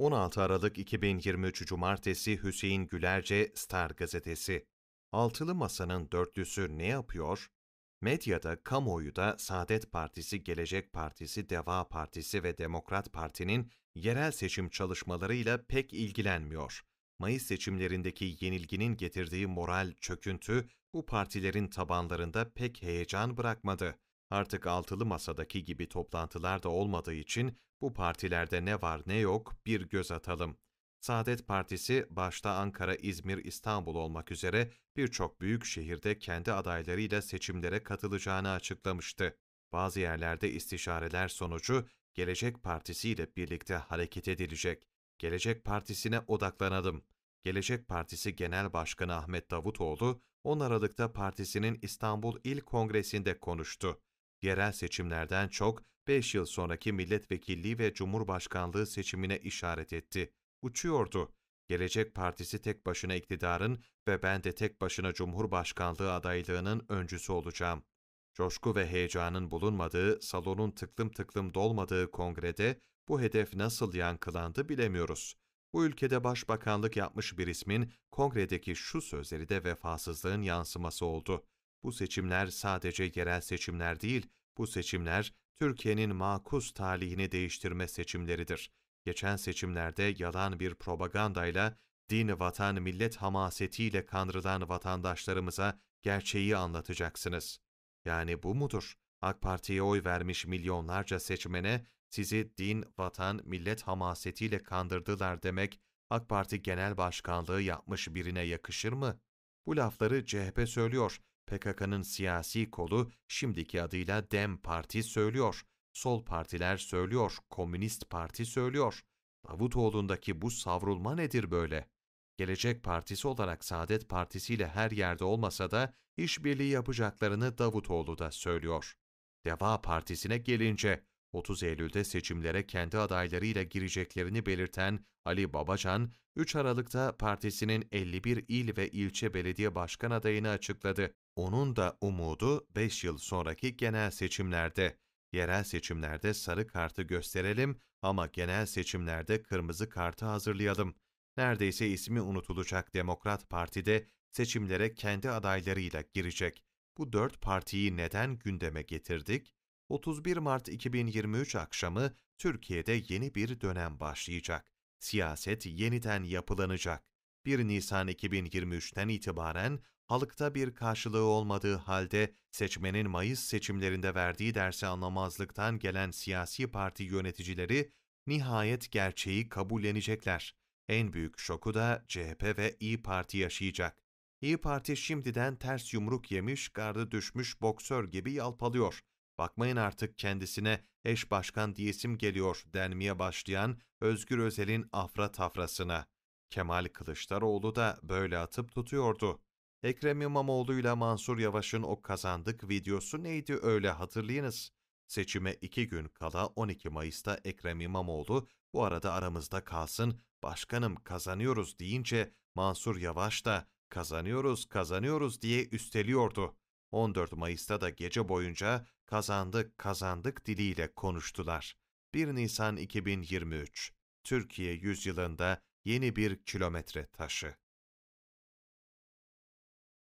16 Aralık 2023 Cumartesi Hüseyin Gülerce Star Gazetesi Altılı Masa'nın dörtlüsü ne yapıyor? Medyada, kamuoyu da Saadet Partisi, Gelecek Partisi, Deva Partisi ve Demokrat Parti'nin yerel seçim çalışmalarıyla pek ilgilenmiyor. Mayıs seçimlerindeki yenilginin getirdiği moral çöküntü bu partilerin tabanlarında pek heyecan bırakmadı. Artık altılı masadaki gibi toplantılar da olmadığı için bu partilerde ne var ne yok bir göz atalım. Saadet Partisi başta Ankara, İzmir, İstanbul olmak üzere birçok büyük şehirde kendi adaylarıyla seçimlere katılacağını açıklamıştı. Bazı yerlerde istişareler sonucu Gelecek Partisi ile birlikte hareket edilecek. Gelecek Partisi'ne odaklanalım. Gelecek Partisi Genel Başkanı Ahmet Davutoğlu, 10 Aralık'ta partisinin İstanbul İl Kongresi'nde konuştu yerel seçimlerden çok 5 yıl sonraki milletvekilliği ve cumhurbaşkanlığı seçimine işaret etti. Uçuyordu. Gelecek Partisi tek başına iktidarın ve ben de tek başına cumhurbaşkanlığı adaylığının öncüsü olacağım. Coşku ve heyecanın bulunmadığı, salonun tıklım tıklım dolmadığı kongrede bu hedef nasıl yankılandı bilemiyoruz. Bu ülkede başbakanlık yapmış bir ismin kongredeki şu sözleri de vefasızlığın yansıması oldu. Bu seçimler sadece yerel seçimler değil, bu seçimler Türkiye'nin makus talihini değiştirme seçimleridir. Geçen seçimlerde yalan bir propagandayla, din, vatan, millet hamasetiyle kandırılan vatandaşlarımıza gerçeği anlatacaksınız. Yani bu mudur? AK Parti'ye oy vermiş milyonlarca seçmene sizi din, vatan, millet hamasetiyle kandırdılar demek AK Parti Genel Başkanlığı yapmış birine yakışır mı? Bu lafları CHP söylüyor PKK'nın siyasi kolu şimdiki adıyla Dem Parti söylüyor, sol partiler söylüyor, Komünist Parti söylüyor. Davutoğlu'ndaki bu savrulma nedir böyle? Gelecek Partisi olarak Saadet Partisi ile her yerde olmasa da işbirliği yapacaklarını Davutoğlu da söylüyor. Deva Partisi'ne gelince 30 Eylül'de seçimlere kendi adaylarıyla gireceklerini belirten Ali Babacan, 3 Aralık'ta partisinin 51 il ve ilçe belediye başkan adayını açıkladı. Onun da umudu 5 yıl sonraki genel seçimlerde. Yerel seçimlerde sarı kartı gösterelim ama genel seçimlerde kırmızı kartı hazırlayalım. Neredeyse ismi unutulacak Demokrat Parti'de seçimlere kendi adaylarıyla girecek. Bu dört partiyi neden gündeme getirdik? 31 Mart 2023 akşamı Türkiye'de yeni bir dönem başlayacak. Siyaset yeniden yapılanacak. 1 Nisan 2023'ten itibaren halkta bir karşılığı olmadığı halde seçmenin Mayıs seçimlerinde verdiği dersi anlamazlıktan gelen siyasi parti yöneticileri nihayet gerçeği kabullenecekler. En büyük şoku da CHP ve İyi Parti yaşayacak. İyi Parti şimdiden ters yumruk yemiş, gardı düşmüş boksör gibi yalpalıyor bakmayın artık kendisine eş başkan diyesim geliyor denmeye başlayan Özgür Özel'in afra tafrasına. Kemal Kılıçdaroğlu da böyle atıp tutuyordu. Ekrem İmamoğlu ile Mansur Yavaş'ın o kazandık videosu neydi öyle hatırlayınız. Seçime iki gün kala 12 Mayıs'ta Ekrem İmamoğlu bu arada aramızda kalsın başkanım kazanıyoruz deyince Mansur Yavaş da kazanıyoruz kazanıyoruz diye üsteliyordu. 14 Mayıs'ta da gece boyunca kazandık kazandık diliyle konuştular. 1 Nisan 2023 Türkiye yüzyılında yeni bir kilometre taşı.